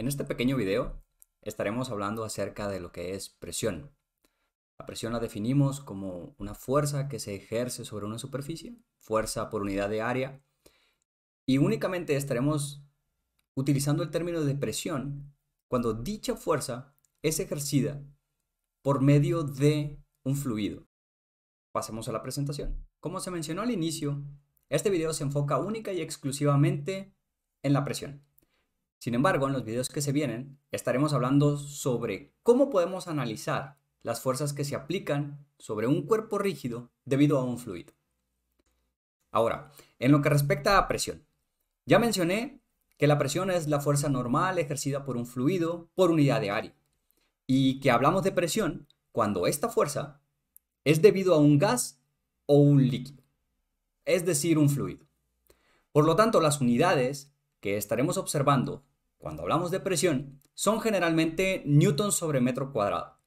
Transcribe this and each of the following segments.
En este pequeño video estaremos hablando acerca de lo que es presión. La presión la definimos como una fuerza que se ejerce sobre una superficie, fuerza por unidad de área, y únicamente estaremos utilizando el término de presión cuando dicha fuerza es ejercida por medio de un fluido. Pasemos a la presentación. Como se mencionó al inicio, este video se enfoca única y exclusivamente en la presión. Sin embargo, en los videos que se vienen estaremos hablando sobre cómo podemos analizar las fuerzas que se aplican sobre un cuerpo rígido debido a un fluido. Ahora, en lo que respecta a presión, ya mencioné que la presión es la fuerza normal ejercida por un fluido por unidad de área y que hablamos de presión cuando esta fuerza es debido a un gas o un líquido, es decir, un fluido. Por lo tanto, las unidades que estaremos observando cuando hablamos de presión, son generalmente newtons sobre metro cuadrado,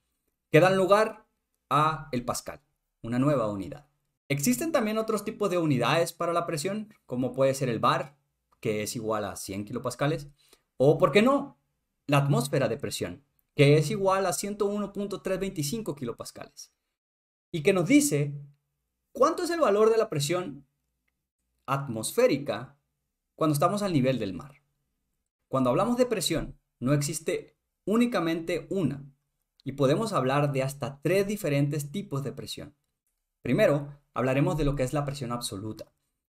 que dan lugar a el pascal, una nueva unidad. Existen también otros tipos de unidades para la presión, como puede ser el bar, que es igual a 100 kilopascales, o, ¿por qué no?, la atmósfera de presión, que es igual a 101.325 kilopascales, y que nos dice cuánto es el valor de la presión atmosférica cuando estamos al nivel del mar. Cuando hablamos de presión, no existe únicamente una y podemos hablar de hasta tres diferentes tipos de presión. Primero, hablaremos de lo que es la presión absoluta,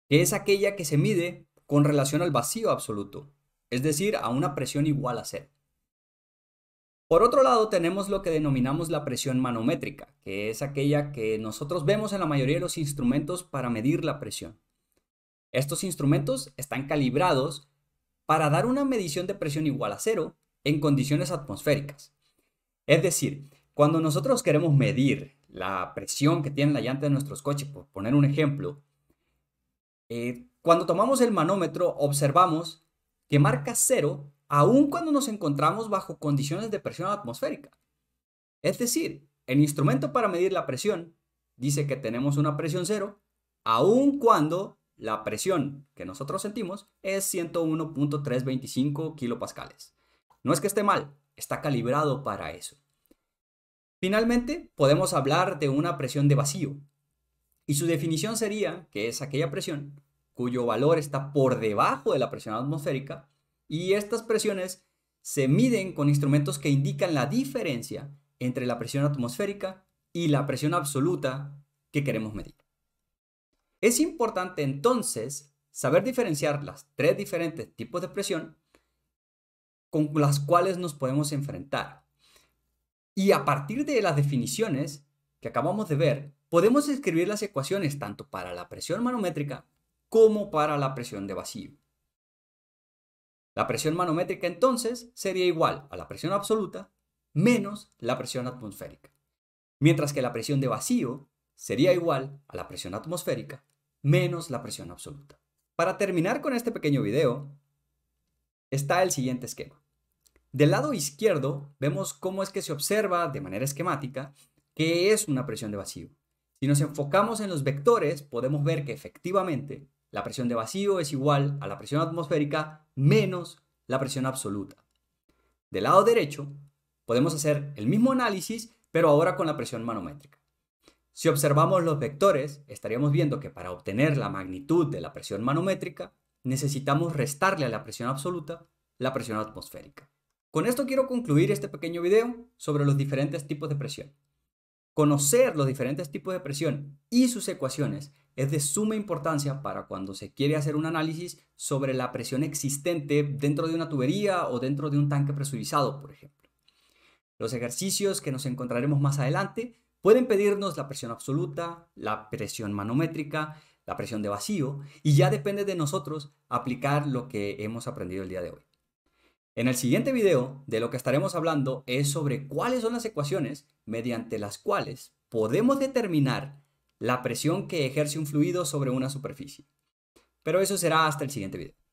que es aquella que se mide con relación al vacío absoluto, es decir, a una presión igual a cero. Por otro lado, tenemos lo que denominamos la presión manométrica, que es aquella que nosotros vemos en la mayoría de los instrumentos para medir la presión. Estos instrumentos están calibrados para dar una medición de presión igual a cero en condiciones atmosféricas. Es decir, cuando nosotros queremos medir la presión que tiene la llanta de nuestros coches, por poner un ejemplo, eh, cuando tomamos el manómetro observamos que marca cero aun cuando nos encontramos bajo condiciones de presión atmosférica. Es decir, el instrumento para medir la presión dice que tenemos una presión cero aun cuando la presión que nosotros sentimos es 101.325 kilopascales. No es que esté mal, está calibrado para eso. Finalmente, podemos hablar de una presión de vacío, y su definición sería que es aquella presión cuyo valor está por debajo de la presión atmosférica, y estas presiones se miden con instrumentos que indican la diferencia entre la presión atmosférica y la presión absoluta que queremos medir. Es importante entonces saber diferenciar las tres diferentes tipos de presión con las cuales nos podemos enfrentar. Y a partir de las definiciones que acabamos de ver, podemos escribir las ecuaciones tanto para la presión manométrica como para la presión de vacío. La presión manométrica entonces sería igual a la presión absoluta menos la presión atmosférica, mientras que la presión de vacío sería igual a la presión atmosférica menos la presión absoluta. Para terminar con este pequeño video, está el siguiente esquema. Del lado izquierdo vemos cómo es que se observa de manera esquemática qué es una presión de vacío. Si nos enfocamos en los vectores, podemos ver que efectivamente la presión de vacío es igual a la presión atmosférica menos la presión absoluta. Del lado derecho, podemos hacer el mismo análisis, pero ahora con la presión manométrica. Si observamos los vectores, estaríamos viendo que para obtener la magnitud de la presión manométrica, necesitamos restarle a la presión absoluta la presión atmosférica. Con esto quiero concluir este pequeño video sobre los diferentes tipos de presión. Conocer los diferentes tipos de presión y sus ecuaciones es de suma importancia para cuando se quiere hacer un análisis sobre la presión existente dentro de una tubería o dentro de un tanque presurizado, por ejemplo. Los ejercicios que nos encontraremos más adelante Pueden pedirnos la presión absoluta, la presión manométrica, la presión de vacío y ya depende de nosotros aplicar lo que hemos aprendido el día de hoy. En el siguiente video de lo que estaremos hablando es sobre cuáles son las ecuaciones mediante las cuales podemos determinar la presión que ejerce un fluido sobre una superficie. Pero eso será hasta el siguiente video.